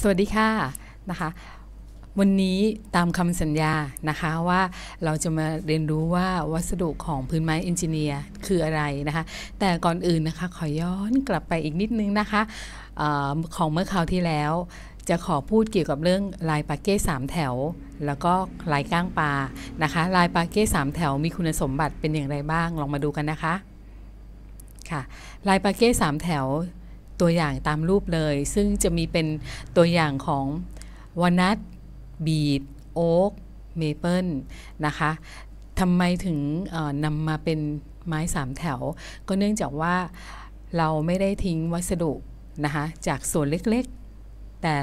สวัสดีค่ะนะคะวันนี้ตามคำสัญญานะคะว่าเราจะมาเรียนรู้ว่าวัสดุของพื้นไม้เอนจิเนียร์คืออะไรนะคะแต่ก่อนอื่นนะคะขอย้อนกลับไปอีกนิดนึงนะคะออของเมื่อคราวที่แล้ว จะขอพูดเกี่ยวกับเรื่องลายปาเก้สามแถว แล้วก็ลายก้างปลานะคะลายปาเก้สามแถวมีคุณสมบัติเป็นอย่างไรบ้างลองมาดูกันนะคะค่ะลายปาเก้สามแถวตัวอย่างตามรูปเลยซึ่งจะมีเป็นตัวอย่างของวานัทบีดโอ๊กเมเปิลนะคะทำไมถึงนำมาเป็นไม้สามแถวก็เนื่องจากว่าเราไม่ได้ทิ้งวัสดุนะคะจากส่วนเล็กๆ แต่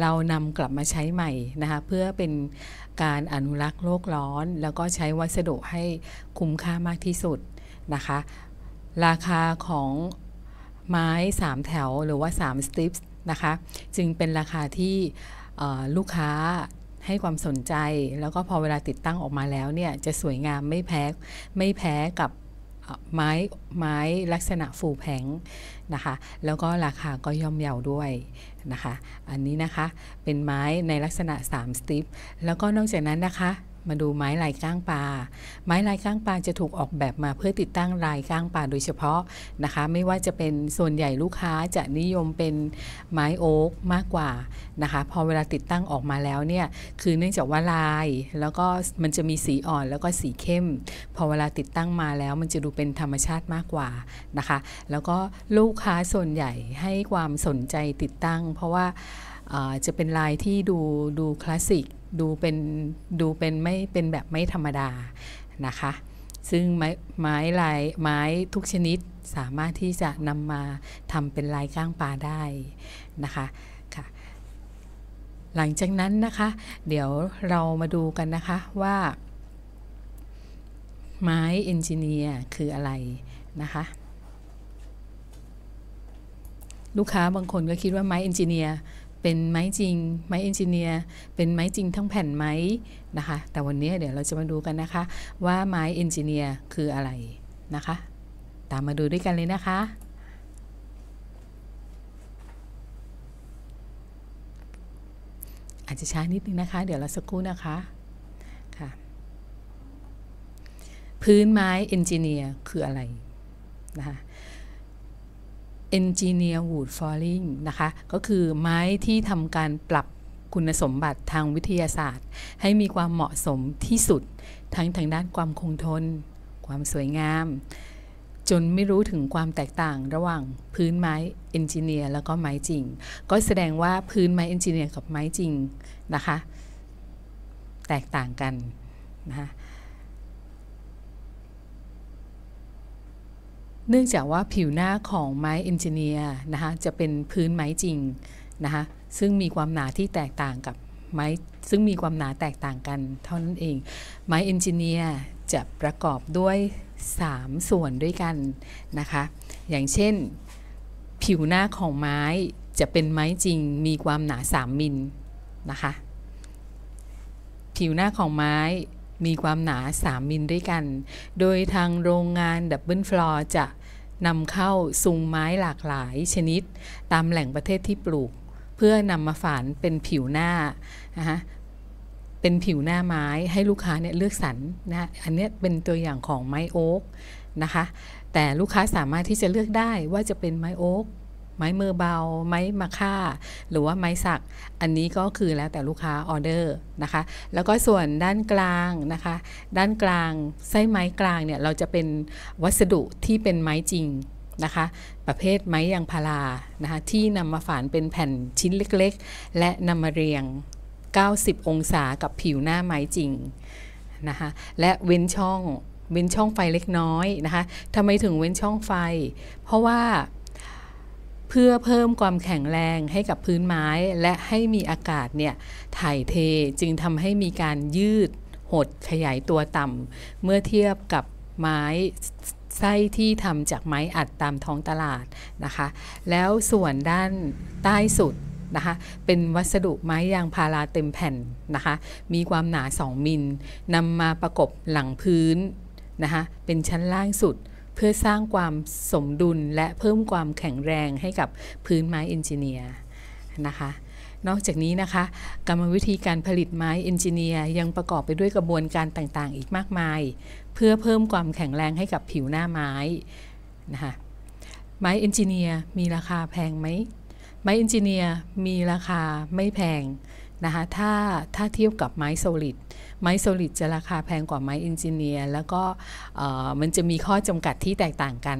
เรานำกลับมาใช้ใหม่นะคะเพื่อเป็นการอนุรักษ์โลกร้อน แล้วก็ใช้วัสดุให้คุ้มค่ามากที่สุดนะคะราคาของไม้ 3 แถวหรือว่า3สติปส์นะคะจึงเป็นราคาที่ลูกค้าให้ความสนใจ แล้วก็พอเวลาติดตั้งออกมาแล้วเนี่ยจะสวยงามไม่แพ้ไม่แพ้กับไม้ไม้ลักษณะฟูแผงนะคะ แล้วก็ราคาก็ย่อมเยาวด้วยนะคะ อันนี้นะคะเป็นไม้ในลักษณะ3สติปแล้วก็นอกจากนั้นนะคะมาดูไม้ลายก้างปลา ไม้ลายก้างปลาจะถูกออกแบบมาเพื่อติดตั้งลายก้างปลาโดยเฉพาะนะคะ ไม่ว่าจะเป็นส่วนใหญ่ลูกค้าจะนิยมเป็นไม้โอ๊กมากกว่านะคะ พอเวลาติดตั้งออกมาแล้วเนี่ย คือเนื่องจากว่าลายแล้วก็มันจะมีสีอ่อนแล้วก็สีเข้ม พอเวลาติดตั้งมาแล้ว มันจะดูเป็นธรรมชาติมากกว่านะคะ แล้วก็ลูกค้าส่วนใหญ่ให้ความสนใจติดตั้ง เพราะว่าจะเป็นลายที่ดูดูคลาสสิกดูเป็น ดู เป็นไม่เป็นแบบไม่ธรรมดานะคะซึ่งไม้ไม้ลายไม้ทุกชนิดสามารถที่จะนำมาทำเป็นลายก้างปลาได้นะคะค่ะหลังจากนั้นนะคะเดี๋ยวเรามาดูกัน นะคะ ว่า ไม้เอนจิเนียร์คืออะไร นะคะลูกค้าบางคนก็คิดว่าไม้เอนจิเนียร์เป็นไม้จริงไม้เอนจิเนียร์เป็นไม้จริงทั้งแผ่นไหมนะคะ แต่วันนี้เดี๋ยวเราจะมาดูกันนะคะว่าไม้เอนจิเนียร์คืออะไรนะคะ ตามมาดูด้วยกันเลยนะคะ อาจจะช้านิดนึงนะคะ เดี๋ยวเราสักครู่นะคะค่ะพื้นไม้เอนจิเนียร์คืออะไรนะคะ Engineer Wood f l l i n g นะคะ ก็คือไม้ที่ทำการปรับคุณสมบัติทางวิทยาศาสตร์ ให้มีความเหมาะสมที่สุด ทั้งทางด้านความคงทน ความสวยงาม จนไม่รู้ถึงความแตกต่างระหว่างพื้นไม้เอนจิเนียร์แล้วก็ไม้จริง ก็แสดงว่าพื้นไม้เอนจิเนียร์กับไม้จริงนะคะ แตกต่างกันนะคะเนื่องจากว่าผิวหน้าของไม้เอนจิเนียร์นะคะจะเป็นพื้นไม้จริงนะคะซึ่งมีความหนาที่แตกต่างกับไม้ซึ่งมีความหนาแตกต่างกัน เท่านั้นเองไม้เอนจิเนียร์จะประกอบด้วย 3 ส่วนด้วยกันนะคะอย่างเช่นผิวหน้าของไม้จะเป็นไม้จริงมีความหนา 3มิลนะคะผิวหน้าของไม้มีความหนา 3มิลด้วยกัน โดยทางโรงงานดับเบิลฟลอร์จะนำเข้าซุงไม้หลากหลายชนิด ตามแหล่งประเทศที่ปลูก เพื่อนำมาฝานเป็นผิวหน้านะะเป็นผิวหน้าไม้ให้ลูกค้าเนี่ยเลือกสรรนะอันนี้เป็นตัวอย่างของไม้โอ๊กนะคะแต่ลูกค้าสามารถที่จะเลือกได้ว่าจะเป็นไม้โอ๊กไม้มือเบา ไม้มะค่า หรือว่าไม้สัก อันนี้ก็คือแล้วแต่ลูกค้า ออเดอร์นะคะแล้วก็ส่วนด้านกลางนะคะด้านกลางไส้ไม้กลางเนี่ยเราจะเป็นวัสดุที่เป็นไม้จริงนะคะประเภทไม้ยางพารานะคะที่นำมาฝานเป็นแผ่นชิ้นเล็กๆ และนำมาเรียง 90 องศากับผิวหน้าไม้จริงนะคะและเว้นช่อง เว้นช่องไฟเล็กน้อยนะคะทำไมถึงเว้นช่องไฟ เพราะว่าเพื่อเพิ่มความแข็งแรงให้กับพื้นไม้และให้มีอากาศเนี่ยถ่ายเทจึงทำให้มีการยืดหดขยายตัวต่ำเมื่อเทียบกับไม้ไส้ที่ทำจากไม้อัดตามท้องตลาดนะคะแล้วส่วนด้านใต้สุดนะคะเป็นวัสดุไม้ยางพาราเต็มแผ่นนะคะมีความหนา 2มิลนำมาประกบหลังพื้นนะคะเป็นชั้นล่างสุดเพื่อสร้างความสมดุลและเพิ่มความแข็งแรงให้กับพื้นไม้เอนจิเนียร์นะคะ นอกจากนี้นะคะกรรมวิธีการผลิตไม้เอนจิเนียร์ยังประกอบไปด้วยกระบวนการต่างๆอีกมากมาย เพื่อเพิ่มความแข็งแรงให้กับผิวหน้าไม้นะคะไม้เอนจิเนียร์มีราคาแพงไหมไม้เอนจิเนียร์มีราคาไม่แพงนะคะถ้าถ้าเทียบกับไม้โซลิดไม้โซลิดจะราคาแพงกว่าไม้อินจิเนียร์แล้วก็มันจะมีข้อจำกัดที่แตกต่างกัน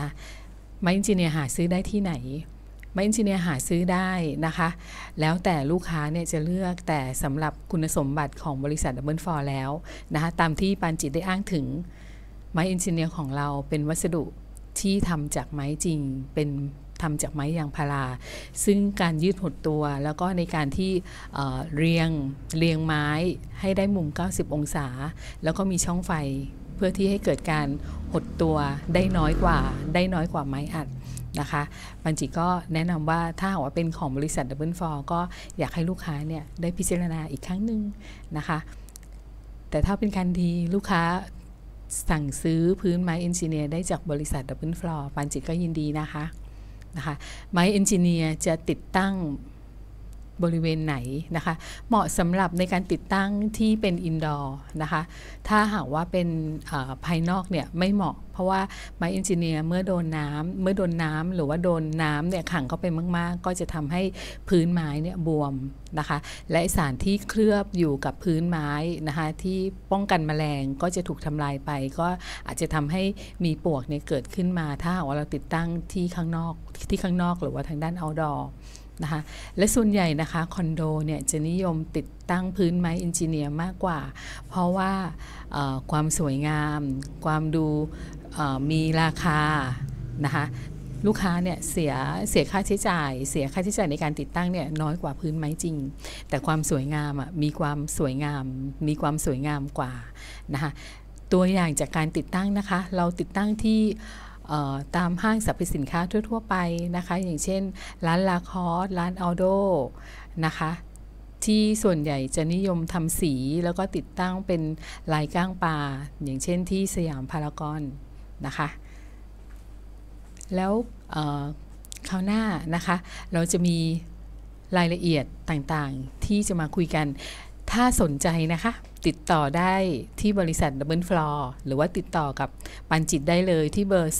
นะไม้อินจิเนียร์หาซื้อได้ที่ไหน ไม้อินจิเนียร์หาซื้อได้นะคะแล้วแต่ลูกค้าเนี่ยจะเลือกแต่สำหรับคุณสมบัติของบริษัทดับเบิลฟอร์แล้วนะคะตามที่ปานจิตได้อ้างถึง ไม้อินจิเนียร์ของเราเป็นวัสดุที่ทำจากไม้จริงเป็นทำจากไม้ยางพาราซึ่งการยืดหดตัว แล้วก็ในการที่เรียงเรียงไม้ให้ได้มุม 90 องศา แล้วก็มีช่องไฟ เพื่อที่ให้เกิดการหดตัวได้น้อยกว่าได้น้อยกว่าไม้อัดนะคะบัญจิก็แนะนำว่าถ้าหากว่าเป็นของบริษัทดับเบิลฟอร์ก็อยากให้ลูกค้าเนี่ย ได้พิจารณาอีกครั้งหนึ่งนะคะ แต่ถ้าเป็นการดีลูกค้าสั่งซื้อพื้นไม้เอนจิเนียร์ได้จากบริษัทดับเบิลฟลอร์ปันจิตก็ยินดีนะคะนะคะไม้เอนจิเนียร์จะติดตั้งบริเวณไหน นะคะ เหมาะสำหรับในการติดตั้งที่เป็นอินดอร์นะคะ ถ้าหากว่าเป็นภายนอกเนี่ยไม่เหมาะ เพราะว่าไม้อินจิเนียร์เมื่อโดนน้ำ เมื่อโดนน้ำหรือว่าโดนน้ำเนี่ยขังเข้าไปมากๆ ก็จะทำให้พื้นไม้เนี่ยบวมนะคะ และสารที่เคลือบอยู่กับพื้นไม้นะคะที่ป้องกันแมลงก็จะถูกทำลายไป ก็อาจจะทำให้มีปวกเนี่ยเกิดขึ้นมา ถ้าหากว่าเราติดตั้งที่ข้างนอกที่ข้างนอกหรือว่าทางด้านเอาดอร์นะคะและส่วนใหญ่นะคะคอนโดเนี่ยจะนิยมติดตั้งพื้นไม้อินจิเนียร์มากกว่า เพราะว่าความสวยงาม ความดูมีราคานะคะลูกค้าเนี่ยเสียเสียค่าใช้จ่ายเสียค่าใช้จ่ายในการติดตั้งเนี่ยน้อยกว่าพื้นไม้จริง แต่ความสวยงามอ่ะมีความสวยงามมีความสวยงามกว่านะคะตัวอย่างจากการติดตั้งนะคะเราติดตั้งที่ตามห้างสรรพสินค้าทั่ว ๆ ไปนะคะ อย่างเช่นร้านลาคอสร้านออโดนะคะที่ส่วนใหญ่จะนิยมทำสีแล้วก็ติดตั้งเป็นลายก้างปลาอย่างเช่นที่สยามพารากอนนะคะ แล้วคราวหน้านะคะเราจะมีรายละเอียดต่างๆ ที่จะมาคุยกันถ้าสนใจนะคะติดต่อได้ที่บริษัทดับเบิลฟลอร์หรือว่าติดต่อกับปันจิตได้เลยที่เบอร์ 0627243888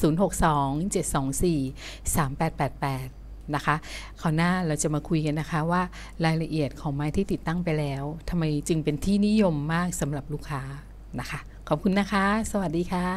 นะคะ คราวหน้าเราจะมาคุยกันนะคะว่ารายละเอียดของไม้ที่ติดตั้งไปแล้วทำไมจึงเป็นที่นิยมมากสำหรับลูกค้านะคะ ขอบคุณนะคะ สวัสดีค่ะ